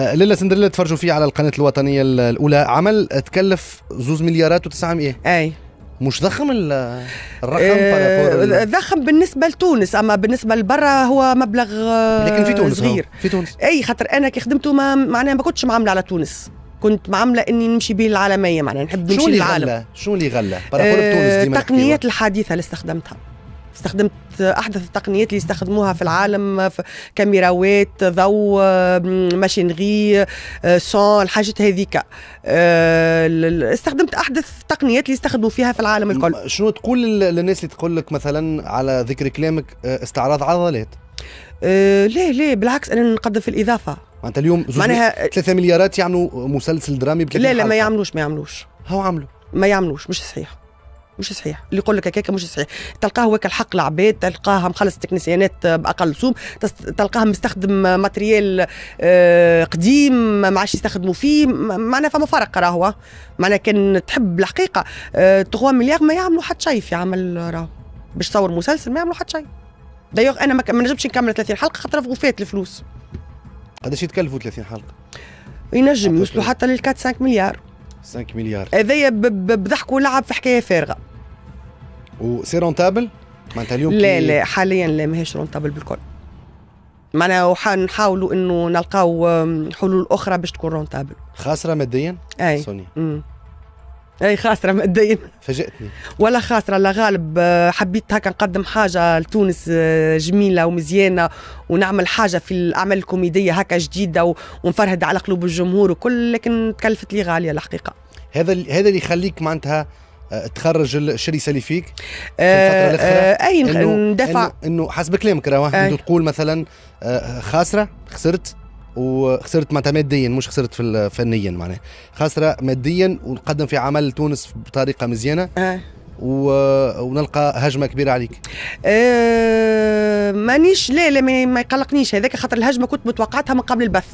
آه، ليلة سندريلا تفرجوا فيه على القناة الوطنية الأولى عمل تكلف زوز مليارات و900 أي مش ضخم الرقم آه طيب، ضخم بالنسبه لتونس اما بالنسبه لبرا هو مبلغ آه، لكن في تونس صغير آه، في تونس اي خاطر انا كي خدمته ما معناها ما كنتش معامله على تونس كنت معامله اني نمشي به العالميه معناها نحب نمشي للعالم شو اللي غلى شو اللي غلى التقنيات الحديثه اللي استخدمتها استخدمت احدث التقنيات اللي يستخدموها في العالم في كاميراوات ضوء ماشينغي سون الحاجات هذيك آه، استخدمت احدث التقنيات اللي يستخدموا فيها في العالم الكل شنو تقول للناس اللي تقول لك مثلا على ذكر كلامك آه، استعراض عضلات آه، لا لا بالعكس انا نقدم في الاضافه معناتها اليوم معناها 3 مليارات يعملوا مسلسل درامي لا لا ما يعملوش ما يعملوش هاو عملوا ما يعملوش مش صحيح مش صحيح اللي يقول لك هكاك مش صحيح تلقاه هو الحق العباد تلقاه مخلص تكنسيانات باقل سوم تلقاه مستخدم ماتريال آه، قديم ما عادش يستخدموا فيه معناها فما فرق راهو معناها كان تحب الحقيقه 3 آه، مليار ما يعملوا حتى شيء في عمل راهو باش تصور مسلسل ما يعملوا حتى شيء دايوغ انا ما نجمش نكمل 30 حلقه خاطر وفات الفلوس قداش يتكلفوا 30 حلقه ينجم يوصلوا حتى لل 4 5 مليار 5 مليار هذايا بضحك ولعب في حكايه فارغه وسي رونتابل معناتها اليوم لا لا حاليا لا ماهيش رونتابل بالكل معناها نحاولوا انه نلقاو حلول اخرى باش تكون رونتابل خاسره ماديا اي سوني اي خاسره ماديا فاجئتني ولا خاسره لا غالب آه، حبيت هكا نقدم حاجه لتونس آه، جميله ومزيانه ونعمل حاجه في الاعمال الكوميديه هكا جديده ونفرهد على قلوب الجمهور وكل لكن تكلفت لي غاليه الحقيقه هذا هذا اللي يخليك معناتها آه، تخرج الشرسه اللي فيك في الفتره الاخيره آه اي ندافع انه حسب كلامك راه تقول مثلا خاسره خسرت وخسرت معناتها ماديا مش خسرت في فنيا معناها خسره ماديا ونقدم في عمل تونس بطريقه مزيانه آه. و... ونلقى هجمه كبيره عليك أه مانيش لا لا ما يقلقنيش هذاك خاطر الهجمه كنت متوقعتها من قبل البث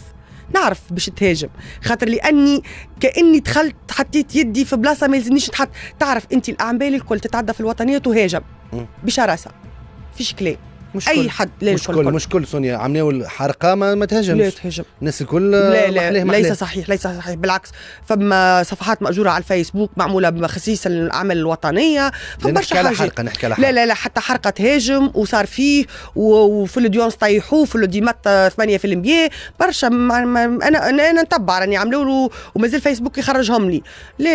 نعرف باش تهاجم خاطر لاني كاني دخلت حطيت يدي في بلاصه ما يلزمنيش نحط تعرف انت الاعمال الكل تتعدى في الوطنيه تهاجم بشراسه فيش كلام مش اي حد لا مش كل مش كل سونيا عمناو حرقه ما, ما تهجمش لا تهجم الناس الكل لا لا محليه محليه. ليس صحيح ليس صحيح بالعكس فما صفحات ماجوره على الفيسبوك معموله خصيصا الاعمال الوطنيه فما برشا حاجه حرقه نحكي على حرقه لا لا لا حتى حرقه تهاجم وصار فيه وفي الديونس طيحوه في الديمات 8% برشا انا انا نتبع راني عملوا له ومازال فيسبوك يخرجهم لي لا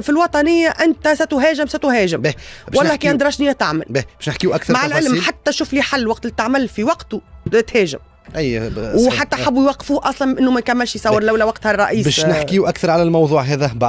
في الوطنيه انت ستهاجم ستهاجم والله كي درشنيه تعمل باش نحكيو اكثر مع العلم حتى شوف لي حل وقت اللي تعمل في وقته تهاجم اي وحتى حبوا يوقفوه اصلا انه ما كملش يصور لولا وقتها الرئيس باش نحكيو اكثر على الموضوع هذا بعد